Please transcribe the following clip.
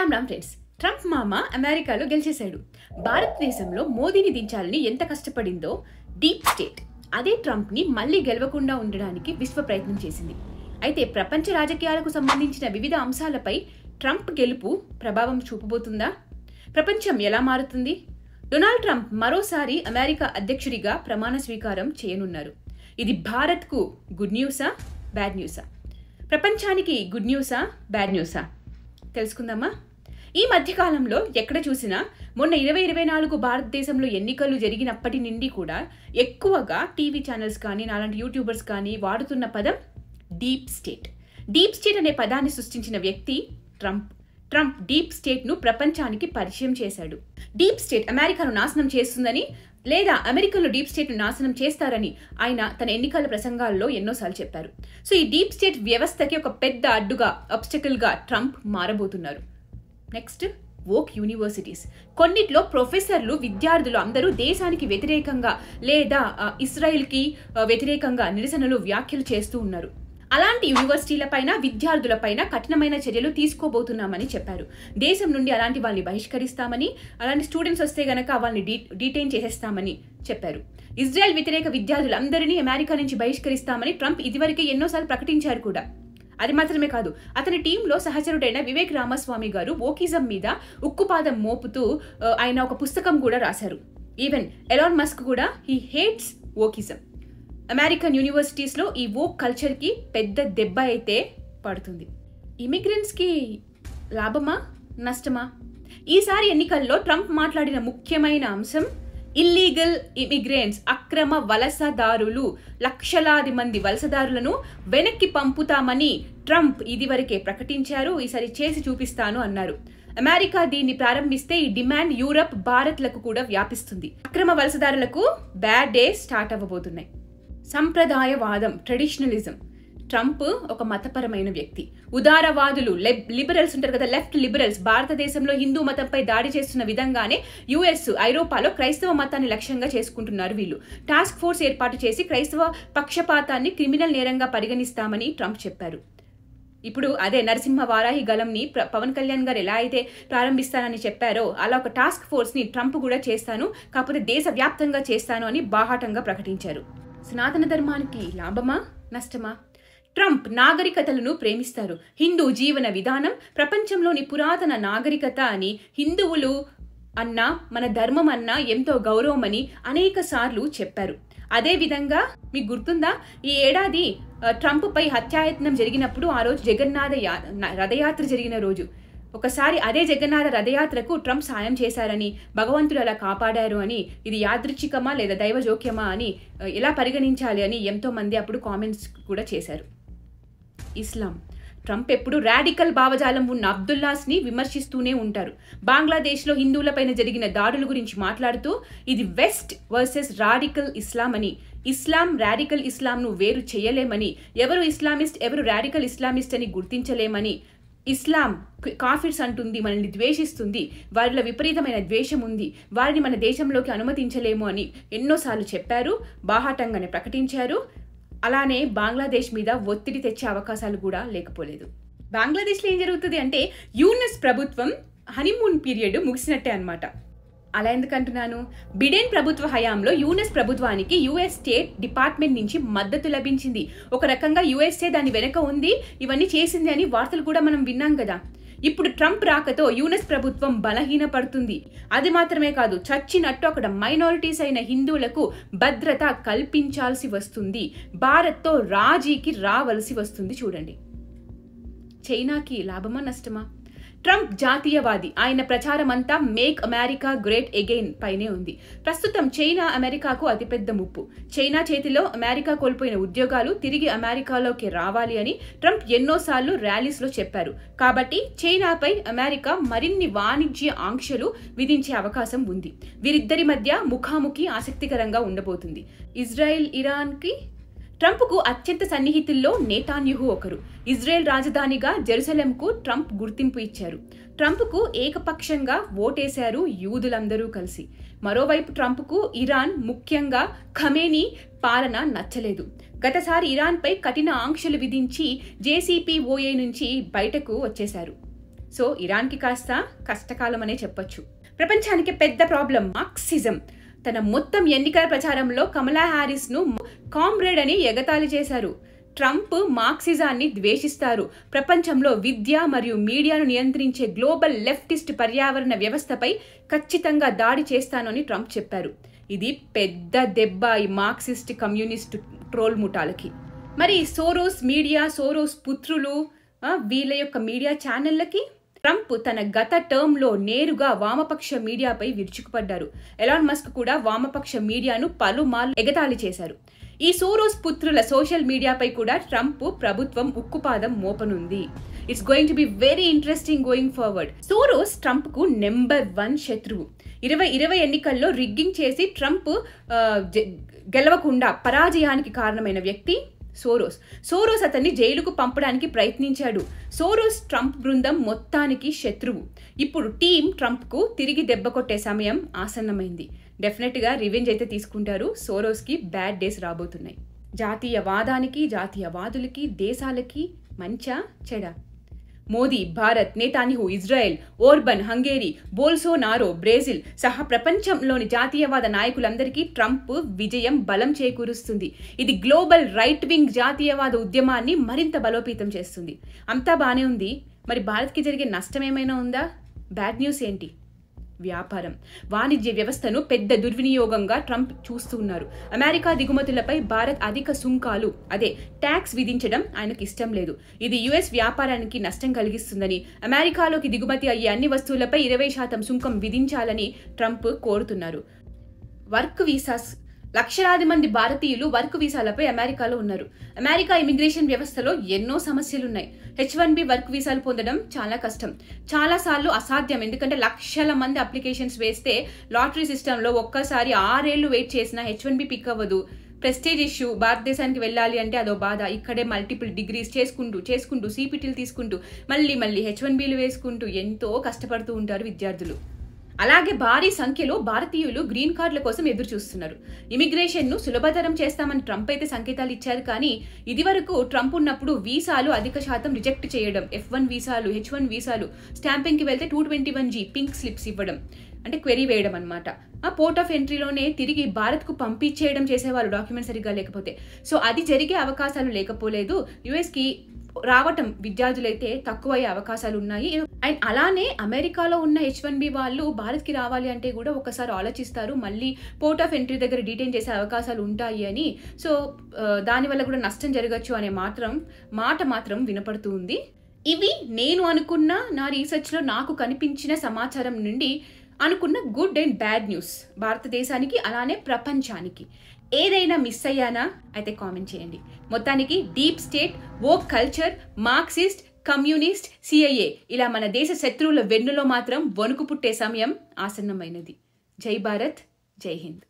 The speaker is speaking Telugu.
రామ్ రామ్ ఫ్రెండ్స్ ట్రంప్ మామ అమెరికాలో గెలిచేశాడు భారతదేశంలో మోదీని దించాలని ఎంత కష్టపడిందో డీప్ స్టేట్ అదే ట్రంప్ని మళ్ళీ గెలవకుండా ఉండడానికి విశ్వ ప్రయత్నం చేసింది అయితే ప్రపంచ రాజకీయాలకు సంబంధించిన వివిధ అంశాలపై ట్రంప్ గెలుపు ప్రభావం చూపబోతుందా ప్రపంచం ఎలా మారుతుంది డొనాల్డ్ ట్రంప్ మరోసారి అమెరికా అధ్యక్షుడిగా ప్రమాణ స్వీకారం చేయనున్నారు ఇది భారత్కు గుడ్ న్యూసా బ్యాడ్ న్యూసా ప్రపంచానికి గుడ్ న్యూసా బ్యాడ్ న్యూసా తెలుసుకుందామా ఈ మధ్యకాలంలో ఎక్కడ చూసినా మొన్న ఇరవై ఇరవై నాలుగు భారతదేశంలో ఎన్నికలు జరిగినప్పటి నుండి కూడా ఎక్కువగా టీవీ ఛానల్స్ కానీ నాలాంటి యూట్యూబర్స్ కానీ వాడుతున్న పదం డీప్ స్టేట్ డీప్ స్టేట్ అనే పదాన్ని సృష్టించిన వ్యక్తి ట్రంప్ ట్రంప్ డీప్ స్టేట్ను ప్రపంచానికి పరిచయం చేశాడు డీప్ స్టేట్ అమెరికాను నాశనం చేస్తుందని లేదా అమెరికన్లు డీప్ స్టేట్ను నాశనం చేస్తారని ఆయన తన ఎన్నికల ప్రసంగాల్లో ఎన్నోసార్లు చెప్పారు సో ఈ డీప్ స్టేట్ వ్యవస్థకి ఒక పెద్ద అడ్డుగా అబ్స్టకల్గా ట్రంప్ మారబోతున్నారు నెక్స్ట్ ఓక్ యూనివర్సిటీస్ కొన్నిట్లో ప్రొఫెసర్లు విద్యార్థులు అందరూ దేశానికి వ్యతిరేకంగా లేదా ఇస్రాయిల్కి వ్యతిరేకంగా నిరసనలు వ్యాఖ్యలు చేస్తూ ఉన్నారు అలాంటి యూనివర్సిటీలపైన విద్యార్థులపైన కఠినమైన చర్యలు తీసుకోబోతున్నామని చెప్పారు దేశం నుండి అలాంటి వాళ్ళని బహిష్కరిస్తామని అలాంటి స్టూడెంట్స్ వస్తే గనక వాళ్ళని డీ డీటైన్ చేసేస్తామని చెప్పారు ఇజ్రాయెల్ వ్యతిరేక విద్యార్థులందరినీ అమెరికా నుంచి బహిష్కరిస్తామని ట్రంప్ ఇదివరకే ఎన్నోసార్లు ప్రకటించారు కూడా అది మాత్రమే కాదు అతని టీంలో సహచరుడైన వివేక్ రామస్వామి గారు ఓకిజం మీద ఉక్కుపాదం మోపుతూ ఆయన ఒక పుస్తకం కూడా రాశారు ఈవెన్ ఎలాన్ మస్క్ కూడా హీ హేట్స్ ఓకిజం అమెరికన్ యూనివర్సిటీస్లో ఈ ఓక్ కల్చర్కి పెద్ద దెబ్బ అయితే పడుతుంది ఇమిగ్రెంట్స్కి లాభమా నష్టమా ఈసారి ఎన్నికల్లో ట్రంప్ మాట్లాడిన ముఖ్యమైన అంశం ఇల్లీగల్ ఇమిగ్రెంట్స్ అక్రమ వలసదారులు లక్షలాది మంది వలసదారులను వెనక్కి పంపుతామని ట్రంప్ ఇదివరకే ప్రకటించారు ఈసారి చేసి చూపిస్తాను అన్నారు అమెరికా దీన్ని ప్రారంభిస్తే ఈ డిమాండ్ యూరప్ భారత్లకు కూడా వ్యాపిస్తుంది అక్రమ వలసదారులకు బ్యాడ్ డేస్ స్టార్ట్ అవ్వబోతున్నాయి సంప్రదాయవాదం ట్రెడిషనలిజం ట్రంప్ ఒక మతపరమైన వ్యక్తి ఉదారవాదులు లిబరల్స్ ఉంటారు కదా లెఫ్ట్ లిబరల్స్ భారతదేశంలో హిందూ మతంపై దాడి చేస్తున్న విధంగానే యుఎస్ ఐరోపాలో క్రైస్తవ మతాన్ని లక్ష్యంగా చేసుకుంటున్నారు వీళ్ళు టాస్క్ ఫోర్స్ ఏర్పాటు చేసి క్రైస్తవ పక్షపాతాన్ని క్రిమినల్ నేరంగా పరిగణిస్తామని ట్రంప్ చెప్పారు ఇప్పుడు అదే నరసింహ వారాహి గలంని పవన్ కళ్యాణ్ గారు ఎలా అయితే ప్రారంభిస్తానని చెప్పారో అలా ఒక టాస్క్ ఫోర్స్ని ట్రంప్ కూడా చేస్తాను కాకపోతే దేశవ్యాప్తంగా చేస్తాను అని బాహాటంగా ప్రకటించారు సనాతన ధర్మానికి లాభమా నష్టమా ట్రంప్ నాగరికతలను ప్రేమిస్తారు హిందూ జీవన విధానం ప్రపంచంలోని పురాతన నాగరికత అని హిందువులు అన్నా మన ధర్మం అన్నా ఎంతో గౌరవమని అనేక సార్లు చెప్పారు అదేవిధంగా మీకు గుర్తుందా ఈ ఏడాది ట్రంప్పై హత్యాయత్నం జరిగినప్పుడు ఆ రోజు జగన్నాథ యా రథయాత్ర జరిగిన రోజు ఒకసారి అదే జగన్నాథ రథయాత్రకు ట్రంప్ సాయం చేశారని భగవంతుడు అలా కాపాడారు అని ఇది యాదృచ్ఛికమా లేదా దైవ అని ఎలా పరిగణించాలి అని ఎంతో మంది అప్పుడు కామెంట్స్ కూడా చేశారు ఇస్లాం ట్రంప్ ఎప్పుడు రాడికల్ భావజాలం ఉన్న అబ్దుల్లాస్ని విమర్శిస్తూనే ఉంటారు బంగ్లాదేశ్లో హిందువులపైన జరిగిన దాడుల గురించి మాట్లాడుతూ ఇది వెస్ట్ వర్సెస్ రాడికల్ ఇస్లాం అని ఇస్లాం రాడికల్ ఇస్లాంను వేరు చేయలేమని ఎవరు ఇస్లామిస్ట్ ఎవరు రాడికల్ ఇస్లామిస్ట్ అని గుర్తించలేమని ఇస్లాం కాఫిర్స్ అంటుంది మనల్ని ద్వేషిస్తుంది వారిలో విపరీతమైన ద్వేషం ఉంది వారిని మన దేశంలోకి అనుమతించలేము అని ఎన్నోసార్లు చెప్పారు బాహాటంగానే ప్రకటించారు అలానే బంగ్లాదేశ్ మీద ఒత్తిడి తెచ్చే అవకాశాలు కూడా లేకపోలేదు బంగ్లాదేశ్లో ఏం జరుగుతుంది అంటే యూనస్ ప్రభుత్వం హనీమూన్ పీరియడ్ ముగిసినట్టే అనమాట అలా ఎందుకంటున్నాను బిడెన్ ప్రభుత్వ హయాంలో యూనెస్ ప్రభుత్వానికి యుఎస్ స్టేట్ డిపార్ట్మెంట్ నుంచి మద్దతు లభించింది ఒక రకంగా యుఎస్ఏ దాని వెనక ఉంది ఇవన్నీ చేసింది అని వార్తలు కూడా మనం విన్నాం కదా ఇప్పుడు ట్రంప్ రాకతో యూనెస్ ప్రభుత్వం బలహీనపడుతుంది అది మాత్రమే కాదు చచ్చినట్టు అక్కడ మైనారిటీస్ అయిన హిందువులకు భద్రత కల్పించాల్సి వస్తుంది భారత్తో రాజీకి రావలసి వస్తుంది చూడండి చైనాకి లాభమా నష్టమా ట్రంప్ జాతీయవాది ఆయన ప్రచారమంతా మేక్ అమెరికా గ్రేట్ ఎగైన్ పైనే ఉంది ప్రస్తుతం చైనా అమెరికాకు అతిపెద్ద ముప్పు చైనా చేతిలో అమెరికా కోల్పోయిన ఉద్యోగాలు తిరిగి అమెరికాలోకి రావాలి అని ట్రంప్ ఎన్నోసార్లు ర్యాలీస్లో చెప్పారు కాబట్టి చైనాపై అమెరికా మరిన్ని వాణిజ్య ఆంక్షలు విధించే అవకాశం ఉంది వీరిద్దరి మధ్య ముఖాముఖి ఆసక్తికరంగా ఉండబోతుంది ఇజ్రాయెల్ ఇరాన్కి ట్రంప్కు అత్యంత సన్నిహితుల్లో నేతాన్యుహు ఒకరు ఇజ్రాయెల్ రాజధానిగా జెరూసలంకు ట్రంప్ గుర్తింపు ఇచ్చారు ట్రంప్కు ఏకపక్షంగా ఓటేశారు యూదులందరూ కలిసి మరోవైపు ట్రంప్కు ఇరాన్ ముఖ్యంగా ఖమేనీ పాలన నచ్చలేదు గతసారి ఇరాన్పై కఠిన ఆంక్షలు విధించి జేసీపీఓఏ నుంచి బయటకు వచ్చేశారు సో ఇరాన్కి కాస్త కష్టకాలం అనే చెప్పొచ్చు ప్రపంచానికి పెద్ద ప్రాబ్లం మార్క్సిజం తన మొత్తం ఎన్నికల ప్రచారంలో కమలా హ్యారిస్ను కామ్రేడ్ అని ఎగతాళి చేశారు ట్రంప్ మార్క్సిజాన్ని ద్వేషిస్తారు ప్రపంచంలో విద్య మరియు మీడియాను నియంత్రించే గ్లోబల్ లెఫ్టిస్ట్ పర్యావరణ వ్యవస్థపై ఖచ్చితంగా దాడి చేస్తానని ట్రంప్ చెప్పారు ఇది పెద్ద దెబ్బ ఈ మార్క్సిస్ట్ కమ్యూనిస్ట్ ట్రోల్ ముఠాలకి మరి సోరోస్ మీడియా సోరోస్ పుత్రులు వీళ్ళ యొక్క మీడియా ఛానళ్ళకి ట్రంప్ తన గత టర్మ్లో నేరుగా వామపక్ష మీడియాపై విరుచుకుపడ్డారు ఎలాన్ మస్క్ కూడా వామపక్ష మీడియాను పలుమార్లు ఎగతాళి చేశారు ఈ సోరోస్ పుత్రుల సోషల్ మీడియాపై కూడా ట్రంప్ ప్రభుత్వం ఉక్కుపాదం మోపనుంది it's going to be very interesting going forward Soros Trump కు నెంబర్ వన్ శత్రువు ఇరవై ఇరవై ఎన్నికల్లో రిగ్గింగ్ చేసి ట్రంప్ గెలవకుండా పరాజయానికి కారణమైన వ్యక్తి సోరోస్ సోరోస్ అతన్ని జైలుకు పంపడానికి ప్రయత్నించాడు సోరోస్ ట్రంప్ బృందం మొత్తానికి శత్రువు ఇప్పుడు టీం ట్రంప్కు తిరిగి దెబ్బ కొట్టే సమయం ఆసన్నమైంది డెఫినెట్గా రివెంజ్ అయితే తీసుకుంటారు సోరోస్కి బ్యాడ్ డేస్ రాబోతున్నాయి జాతీయ వాదానికి జాతీయవాదులకి దేశాలకి మంచా చెడా Modi Bharat Netanyahu Israel Orban Hungary Bolsonaro Brazil సహా ప్రపంచంలోని జాతీయవాద నాయకులందరికీ ట్రంప్ విజయం బలం చేకూరుస్తుంది ఇది గ్లోబల్ రైట్ వింగ్ జాతీయవాద ఉద్యమాన్ని మరింత బలోపేతం చేస్తుంది అంతా బాగానే ఉంది మరి భారత్కి జరిగే నష్టం ఏమైనా ఉందా బ్యాడ్ న్యూస్ ఏంటి వ్యాపారం వాణిజ్య వ్యవస్థను పెద్ద దుర్వినియోగంగా ట్రంప్ చూస్తున్నారు అమెరికా దిగుమతులపై భారత్ అధిక సుంకాలు అదే ట్యాక్స్ విధించడం ఆయనకు ఇష్టం లేదు ఇది యుఎస్ వ్యాపారానికి నష్టం కలిగిస్తుందని అమెరికాలోకి దిగుమతి అయ్యే అన్ని వస్తువులపై ఇరవై శాతం సుంకం విధించాలని ట్రంప్ కోరుతున్నారు వర్క్ వీసాస్ లక్షలాది మంది భారతీయులు వర్క్ వీసాలపై అమెరికాలో ఉన్నారు అమెరికా ఇమిగ్రేషన్ వ్యవస్థలో ఎన్నో సమస్యలున్నాయి హెచ్ వన్ బి వర్క్ వీసాలు పొందడం చాలా కష్టం చాలాసార్లు అసాధ్యం ఎందుకంటే లక్షల మంది అప్లికేషన్స్ వేస్తే లాటరీ సిస్టంలో ఒక్కసారి ఆరేళ్లు వెయిట్ చేసినా హెచ్ వన్ బి పిక్ అవ్వదు ప్రెస్టేజ్ ఇష్యూ భారతదేశానికి వెళ్ళాలి అంటే అదో బాధ ఇక్కడే మల్టిపుల్ డిగ్రీస్ చేసుకుంటూ చేసుకుంటూ సీపీటీలు తీసుకుంటూ మళ్ళీ మళ్ళీ హెచ్ వన్ బీలు వేసుకుంటూ ఎంతో కష్టపడుతూ ఉంటారు విద్యార్థులు అలాగే భారీ సంఖ్యలో భారతీయులు గ్రీన్ కార్డుల కోసం ఎదురు చూస్తున్నారు ఇమిగ్రేషన్ను సులభతరం చేస్తామని ట్రంప్ అయితే సంకేతాలు ఇచ్చారు కానీ ఇదివరకు ట్రంప్ ఉన్నప్పుడు వీసాలు అధిక శాతం రిజెక్ట్ చేయడం ఎఫ్ వన్ వీసాలు హెచ్ వన్ వీసాలు స్టాంపింగ్కి వెళ్తే two twenty one G pink slips ఇవ్వడం అంటే క్వెరీ వేయడం అనమాట ఆ పోర్ట్ ఆఫ్ ఎంట్రీలోనే తిరిగి భారత్కు పంపించేయడం చేసేవారు డాక్యుమెంట్ సరిగ్గా లేకపోతే సో అది జరిగే అవకాశాలు లేకపోలేదు యుఎస్కి రావటం విద్యార్థులైతే తక్కువయ్యే అవకాశాలు ఉన్నాయి అండ్ అలానే అమెరికాలో ఉన్న హెచ్ వన్ బి వాళ్ళు భారత్కి రావాలి అంటే కూడా ఒకసారి ఆలోచిస్తారు మళ్ళీ పోర్ట్ ఆఫ్ ఎంట్రీ దగ్గర డిటైన్ చేసే అవకాశాలు ఉంటాయి అని సో దానివల్ల కూడా నష్టం జరగచ్చు అనే మాత్రం మాట మాత్రం వినపడుతుంది ఇవి నేను అనుకున్న నా రీసెర్చ్లో నాకు కనిపించిన సమాచారం నుండి అనుకున్న గుడ్ అండ్ బ్యాడ్ న్యూస్ భారతదేశానికి అలానే ప్రపంచానికి ఏదైనా మిస్ అయ్యానా అయితే కామెంట్ చేయండి మొత్తానికి deep state woke culture Marxist communist CIA ఇలా మన దేశ శత్రువుల వెన్నులో మాత్రం వణుకు పుట్టే సమయం ఆసన్నమైనది జై భారత్ జై హింద్